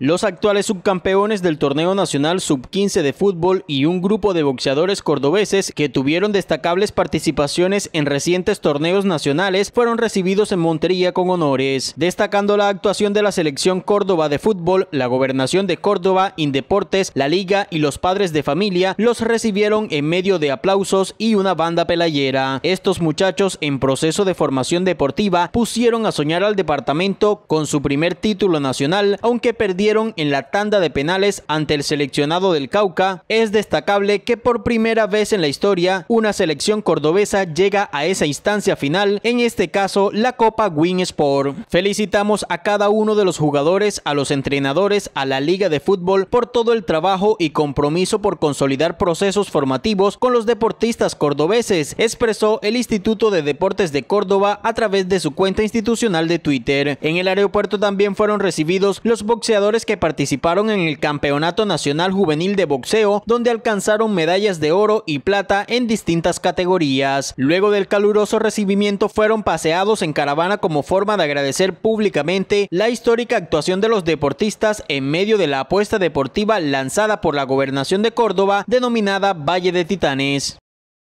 Los actuales subcampeones del torneo nacional sub-15 de fútbol y un grupo de boxeadores cordobeses que tuvieron destacables participaciones en recientes torneos nacionales fueron recibidos en Montería con honores, destacando la actuación de la selección Córdoba de fútbol, la gobernación de Córdoba, Indeportes, la liga y los padres de familia los recibieron en medio de aplausos y una banda pelayera. Estos muchachos en proceso de formación deportiva pusieron a soñar al departamento con su primer título nacional, aunque perdieron en la tanda de penales ante el seleccionado del Cauca, es destacable que por primera vez en la historia una selección cordobesa llega a esa instancia final, en este caso la Copa Win Sport. Felicitamos a cada uno de los jugadores, a los entrenadores, a la Liga de Fútbol por todo el trabajo y compromiso por consolidar procesos formativos con los deportistas cordobeses, expresó el Instituto de Deportes de Córdoba a través de su cuenta institucional de Twitter. En el aeropuerto también fueron recibidos los boxeadores que participaron en el Campeonato Nacional Juvenil de Boxeo, donde alcanzaron medallas de oro y plata en distintas categorías. Luego del caluroso recibimiento fueron paseados en caravana como forma de agradecer públicamente la histórica actuación de los deportistas en medio de la apuesta deportiva lanzada por la Gobernación de Córdoba denominada Valle de Titanes.